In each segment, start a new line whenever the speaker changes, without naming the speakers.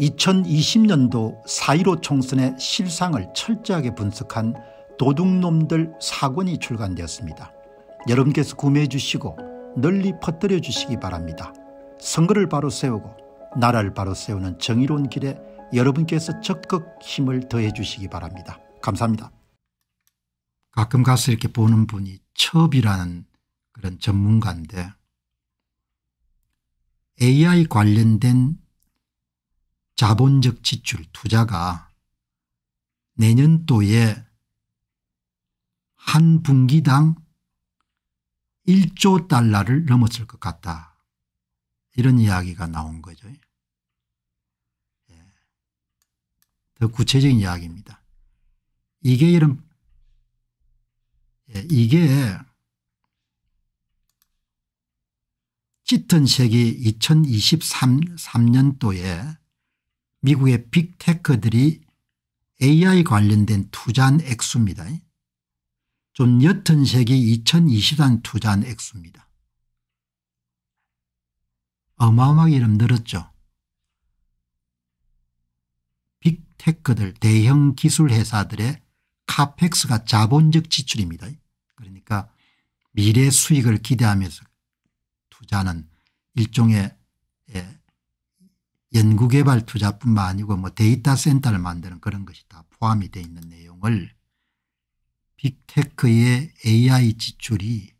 2020년도 4.15 총선의 실상을 철저하게 분석한 도둑놈들 사권이 출간되었습니다. 여러분께서 구매해 주시고 널리 퍼뜨려 주시기 바랍니다. 선거를 바로 세우고 나라를 바로 세우는 정의로운 길에 여러분께서 적극 힘을 더해 주시기 바랍니다. 감사합니다. 가끔 가서 이렇게 보는 분이 첩이라는 그런 전문가인데 AI 관련된 자본적 지출 투자가 내년도에 한 분기당 1조 달러를 넘었을 것 같다. 이런 이야기가 나온 거죠. 예. 더 구체적인 이야기입니다. 이게 이런 예, 이게 짙은 색이 2023년도에 미국의 빅테크들이 AI 관련된 투자한 액수입니다. 좀 옅은 색이 2020안 투자한 액수입니다. 어마어마하게 이름 늘었죠. 빅테크들 대형 기술 회사들의 카펙스가 자본적 지출입니다. 그러니까 미래 수익을 기대하면서 투자는 일종의 연구개발 투자뿐만 아니고 뭐 데이터 센터를 만드는 그런 것이 다 포함이 되어 있는 내용을 빅테크의 AI 지출이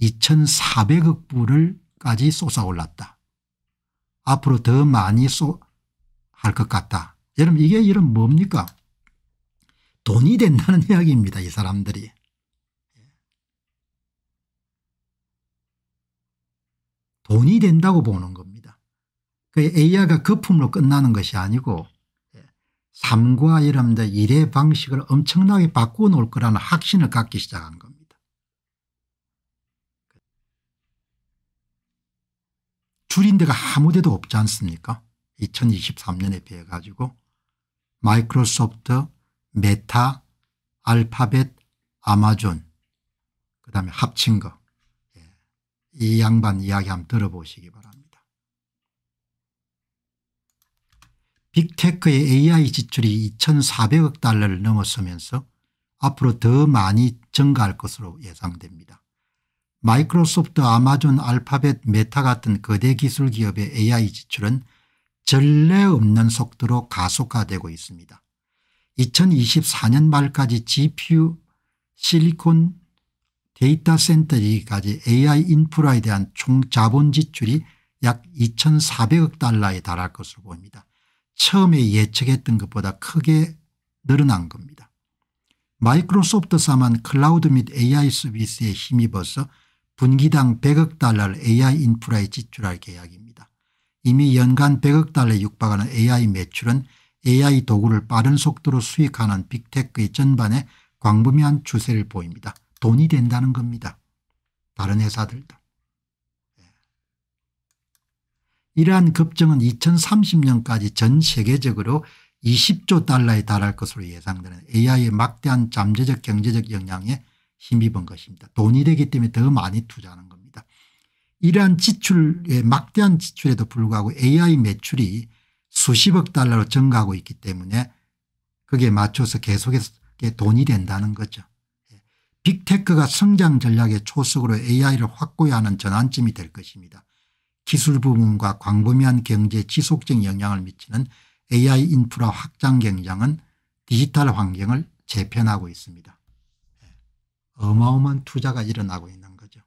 2,400억 예, 불을까지 솟아올랐다. 앞으로 더 많이 할것 같다. 여러분 이게 이런 뭡니까? 돈이 된다는 이야기입니다. 이 사람들이. 예. 돈이 된다고 보는 겁니다. 그 a i 가 거품으로 끝나는 것이 아니고 예, 삶과 여러분들 일의 방식을 엄청나게 바꾸어 놓을 거라는 확신을 갖기 시작한 겁니다. 줄인 데가 아무 데도 없지 않습니까 2023년에 비해 가지고 마이크로소프트, 메타, 알파벳, 아마존 그다음에 합친 거. 예, 이 양반 이야기 한번 들어보시기 바랍니다. 빅테크의 AI 지출이 2,400억 달러를 넘어서면서 앞으로 더 많이 증가할 것으로 예상됩니다. 마이크로소프트 아마존 알파벳 메타 같은 거대 기술 기업의 AI 지출은 전례 없는 속도로 가속화되고 있습니다. 2024년 말까지 GPU 실리콘 데이터 센터까지 AI 인프라에 대한 총 자본 지출이 약 2,400억 달러에 달할 것으로 보입니다. 처음에 예측했던 것보다 크게 늘어난 겁니다. 마이크로소프트사만 클라우드 및 AI 서비스에 힘입어서 분기당 100억 달러를 AI 인프라에 지출할 계약입니다. 이미 연간 100억 달러에 육박하는 AI 매출은 AI 도구를 빠른 속도로 수익하는 빅테크의 전반에 광범위한 추세를 보입니다. 돈이 된다는 겁니다. 다른 회사들도. 이러한 급증은 2030년까지 전 세계적으로 20조 달러에 달할 것으로 예상되는 AI의 막대한 잠재적 경제적 영향에 힘입은 것입니다. 돈이 되기 때문에 더 많이 투자하는 겁니다. 이러한 지출의 막대한 지출에도 불구하고 AI 매출이 수십억 달러로 증가하고 있기 때문에 그게 맞춰서 계속해서 돈이 된다는 거죠. 예. 빅테크가 성장 전략의 초석으로 AI를 확고히 하는 전환점이 될 것입니다. 기술 부문과 광범위한 경제에 지속적 영향을 미치는 AI 인프라 확장 경쟁은 디지털 환경을 재편하고 있습니다. 예. 어마어마한 투자가 일어나고 있는 거죠.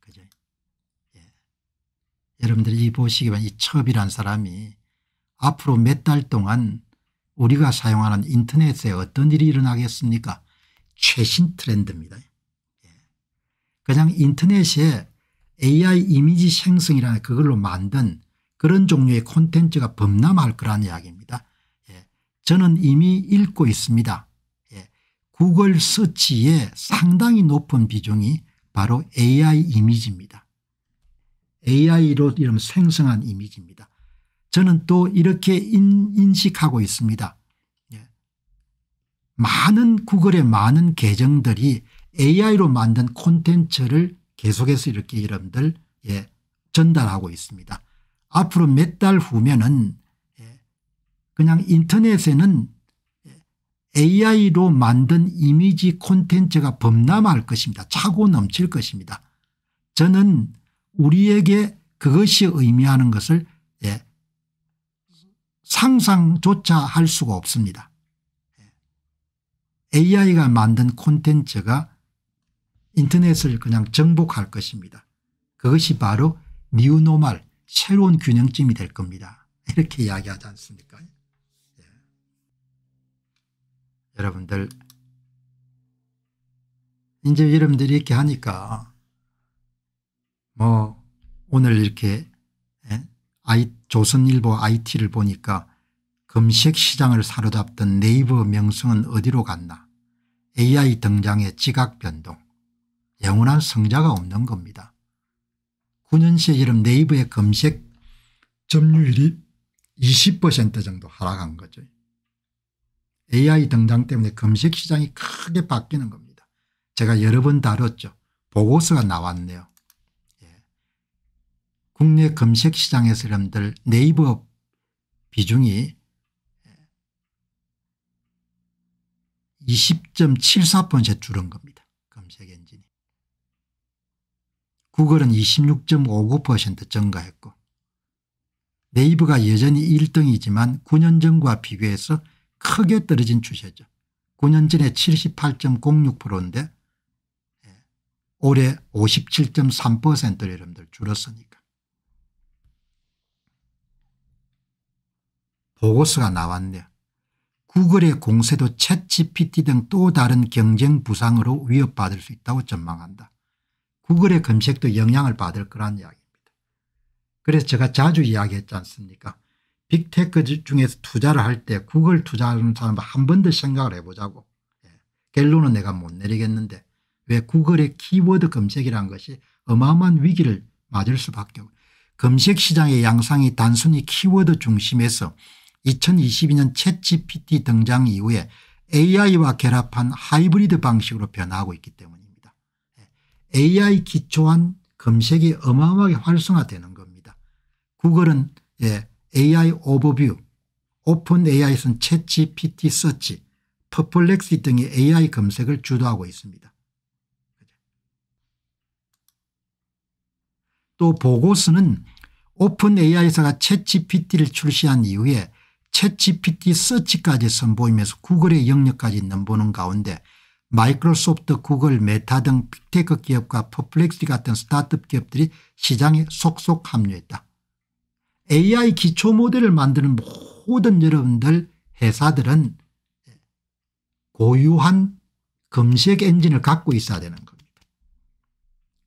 그죠? 예. 여러분들이 보시기만 이 첩이란 사람이 앞으로 몇 달 동안 우리가 사용하는 인터넷에 어떤 일이 일어나겠습니까? 최신 트렌드입니다. 예. 그냥 인터넷에 AI 이미지 생성이라는 그걸로 만든 그런 종류의 콘텐츠가 범람할 거라는 이야기입니다. 예. 저는 이미 읽고 있습니다. 예. 구글 서치의 상당히 높은 비중이 바로 AI 이미지입니다. AI로 이런 생성한 이미지입니다. 저는 또 이렇게 인, 식하고 있습니다. 예. 많은 구글의 많은 계정들이 AI로 만든 콘텐츠를 계속해서 이렇게 여러분들 예, 전달하고 있습니다. 앞으로 몇 달 후면은 예, 그냥 인터넷에는 예, AI로 만든 이미지 콘텐츠가 범람할 것입니다. 차고 넘칠 것입니다. 저는 우리에게 그것이 의미하는 것을 예, 상상조차 할 수가 없습니다. 예, AI가 만든 콘텐츠가 인터넷을 그냥 정복할 것입니다. 그것이 바로 니노말 새로운 균형점이 될 겁니다. 이렇게 이야기하지 않습니까 예. 여러분들 이제 여러분들이 이렇게 하니까 뭐 오늘 이렇게 예? 조선일보 IT를 보니까 금식시장을 사로잡던 네이버 명성은 어디로 갔나 AI 등장의 지각변동 영원한 성자가 없는 겁니다. 9년시에 이름 네이버의 검색 점유율이 20% 정도 하락한 거죠. AI 등장 때문에 검색 시장이 크게 바뀌는 겁니다. 제가 여러 번 다뤘죠. 보고서가 나왔네요. 예. 국내 검색 시장에서 여러분들 네이버 비중이 20.74% 줄은 겁니다. 검색 엔진이. 구글은 26.59% 증가했고 네이버가 여전히 1등이지만 9년 전과 비교해서 크게 떨어진 추세죠. 9년 전에 78.06%인데 예, 올해 57.3%로 여러분들 줄었으니까. 보고서가 나왔네요. 구글의 공세도 채 GPT 등 또 다른 경쟁 부상으로 위협받을 수 있다고 전망한다. 구글의 검색도 영향을 받을 거란 이야기입니다. 그래서 제가 자주 이야기했지 않습니까 빅테크 중에서 투자를 할 때 구글 투자하는 사람 한번 더 생각을 해보자고 예. 결론은 내가 못 내리겠는데 왜 구글의 키워드 검색이란 것이 어마어마한 위기를 맞을 수밖에 없고 검색 시장의 양상이 단순히 키워드 중심에서 2022년 챗 GPT 등장 이후에 AI와 결합한 하이브리드 방식으로 변화하고 있기 때문입니다. AI 기초한 검색이 어마어마하게 활성화되는 겁니다. 구글은 예, AI 오버뷰, 오픈 AI에서는 채치, PT 서치, 퍼플렉시 등의 AI 검색을 주도하고 있습니다. 또 보고서는 오픈 AI사가 챗GPT를 출시한 이후에 챗GPT 서치까지 선보이면서 구글의 영역까지 넘보는 가운데 마이크로소프트, 구글, 메타 등 빅테크 기업과 퍼플렉스 같은 스타트업 기업들이 시장에 속속 합류했다. AI 기초 모델을 만드는 모든 여러분들 회사들은 고유한 검색 엔진을 갖고 있어야 되는 겁니다.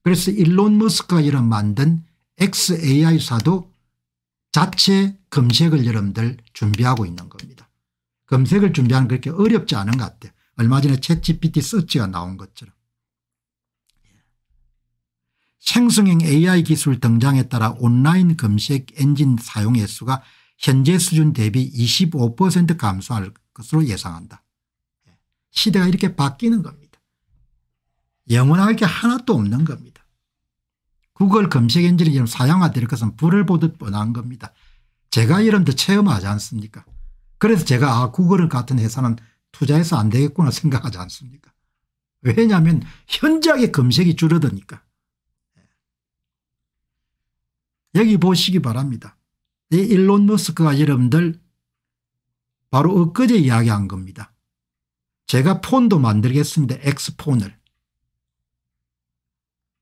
그래서 일론 머스크가 이런 만든 XAI사도 자체 검색을 여러분들 준비하고 있는 겁니다. 검색을 준비하는 그렇게 어렵지 않은 것 같아요. 얼마 전에 채 g p t 서치가 나온 것처럼 생성형 AI 기술 등장에 따라 온라인 검색 엔진 사용 횟수가 현재 수준 대비 25% 감소할 것으로 예상한다. 시대가 이렇게 바뀌는 겁니다. 영원할 게 하나도 없는 겁니다. 구글 검색 엔진이 지금 사용화될 것은 불을 보듯 뻔한 겁니다. 제가 이런데 체험하지 않습니까? 그래서 제가 아 구글 같은 회사는 투자해서 안 되겠구나 생각하지 않습니까 왜냐하면 현저하게 검색이 줄어드니까 예. 여기 보시기 바랍니다. 이 일론 머스크가 여러분들 바로 엊그제 이야기한 겁니다. 제가 폰도 만들겠습니다. 엑스폰을.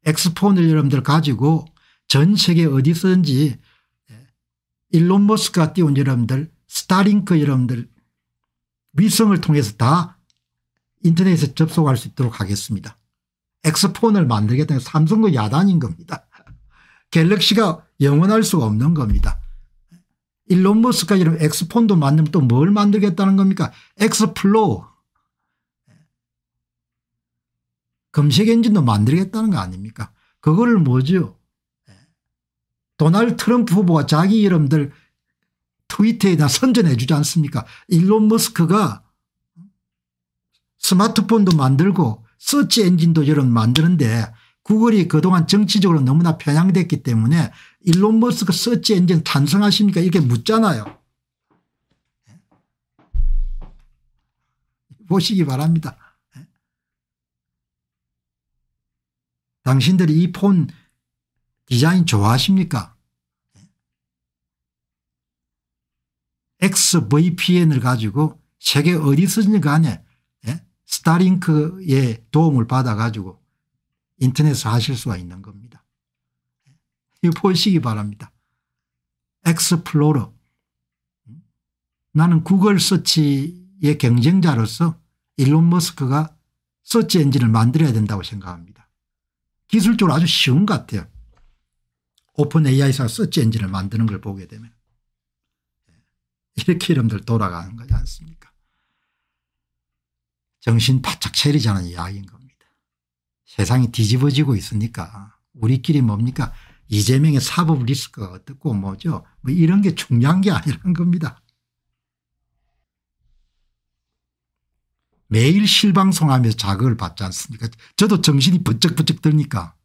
엑스폰을 여러분들 가지고 전 세계 어디서든지 예, 일론 머스크가 띄운 여러분들 스타링크 여러분들 위성을 통해서 다 인터넷에 접속할 수 있도록 하겠습니다. 엑스폰을 만들겠다는 삼성도 야단인 겁니다. 갤럭시가 영원할 수가 없는 겁니다. 일론 머스가 이런 엑스폰도 만들면 또 뭘 만들겠다는 겁니까? 엑스플로우. 검색 엔진도 만들겠다는 거 아닙니까? 그거를 뭐죠? 예. 도널드 트럼프 후보가 자기 이름들 트위터에다 선전해 주지 않습니까 일론 머스크가 스마트폰도 만들고 서치 엔진도 이런 만드는데 구글이 그동안 정치적으로 너무나 편향됐기 때문에 일론 머스크 서치 엔진 탄성하십니까 이렇게 묻잖아요. 보시기 바랍니다. 당신들이 이 폰 디자인 좋아하십니까 XVPN을 가지고 세계 어디서든지 간에 예? 스타링크의 도움을 받아 가지고 인터넷을 하실 수가 있는 겁니다. 예, 이 보시기 바랍니다. 엑스플로러 나는 구글 서치의 경쟁자로서 일론 머스크가 서치 엔진을 만들어야 된다고 생각합니다. 기술적으로 아주 쉬운 것 같아요. 오픈 AI사 서치 엔진을 만드는 걸 보게 되면. 이렇게 이름들 돌아가는 거지 않습니까? 정신 바짝 차리자는 이야기인 겁니다. 세상이 뒤집어지고 있으니까 우리끼리 뭡니까? 이재명의 사법 리스크가 어떻고 뭐죠? 뭐 이런 게 중요한 게 아니라는 겁니다. 매일 실방송하며 자극을 받지 않습니까? 저도 정신이 번쩍번쩍 들니까.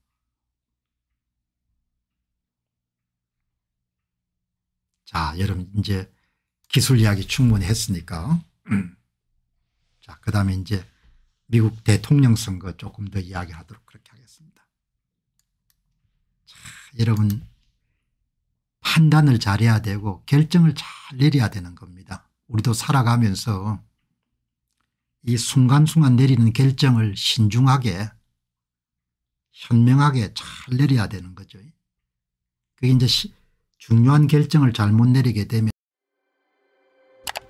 자, 여러분 이제 기술 이야기 충분히 했으니까. 음. 자, 그 다음에 이제 미국 대통령 선거 조금 더 이야기하도록 그렇게 하겠습니다. 자, 여러분 판단을 잘해야 되고 결정을 잘 내려야 되는 겁니다. 우리도 살아가면서 이 순간순간 내리는 결정을 신중하게 현명하게 잘 내려야 되는 거죠. 그게 이제 중요한 결정을 잘못 내리게 되면